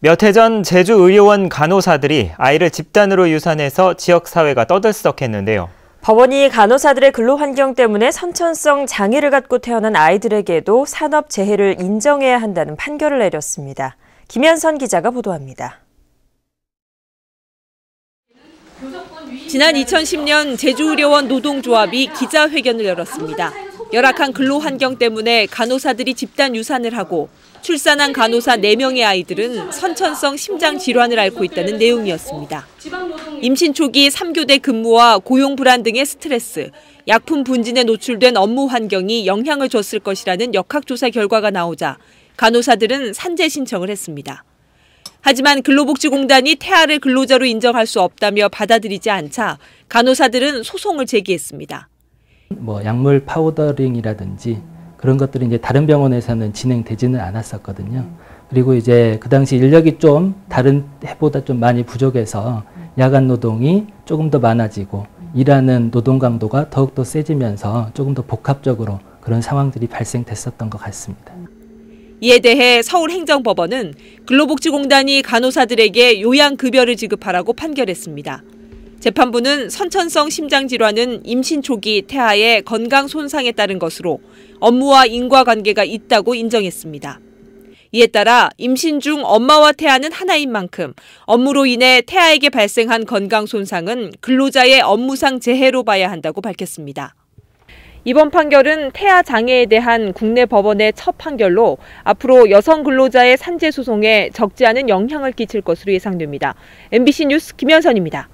몇 해 전 제주의료원 간호사들이 아이를 집단으로 유산해서 지역사회가 떠들썩했는데요. 법원이 간호사들의 근로 환경 때문에 선천성 장애를 갖고 태어난 아이들에게도 산업 재해를 인정해야 한다는 판결을 내렸습니다. 김현선 기자가 보도합니다. 지난 2010년 제주의료원 노동조합이 기자회견을 열었습니다. 열악한 근로 환경 때문에 간호사들이 집단 유산을 하고 출산한 간호사 4명의 아이들은 선천성 심장 질환을 앓고 있다는 내용이었습니다. 임신 초기 3교대 근무와 고용 불안 등의 스트레스, 약품 분진에 노출된 업무 환경이 영향을 줬을 것이라는 역학조사 결과가 나오자 간호사들은 산재 신청을 했습니다. 하지만 근로복지공단이 태아를 근로자로 인정할 수 없다며 받아들이지 않자 간호사들은 소송을 제기했습니다. 뭐 약물 파우더링이라든지 그런 것들이 이제 다른 병원에서는 진행되지는 않았었거든요. 그리고 이제 그 당시 인력이 좀 다른 해보다 좀 많이 부족해서 야간 노동이 조금 더 많아지고 일하는 노동 강도가 더욱더 세지면서 조금 더 복합적으로 그런 상황들이 발생됐었던 것 같습니다. 이에 대해 서울행정법원은 근로복지공단이 간호사들에게 요양급여를 지급하라고 판결했습니다. 재판부는 선천성 심장질환은 임신 초기 태아의 건강 손상에 따른 것으로 업무와 인과관계가 있다고 인정했습니다. 이에 따라 임신 중 엄마와 태아는 하나인 만큼 업무로 인해 태아에게 발생한 건강 손상은 근로자의 업무상 재해로 봐야 한다고 밝혔습니다. 이번 판결은 태아 장애에 대한 국내 법원의 첫 판결로 앞으로 여성 근로자의 산재 소송에 적지 않은 영향을 끼칠 것으로 예상됩니다. MBC 뉴스 김현선입니다.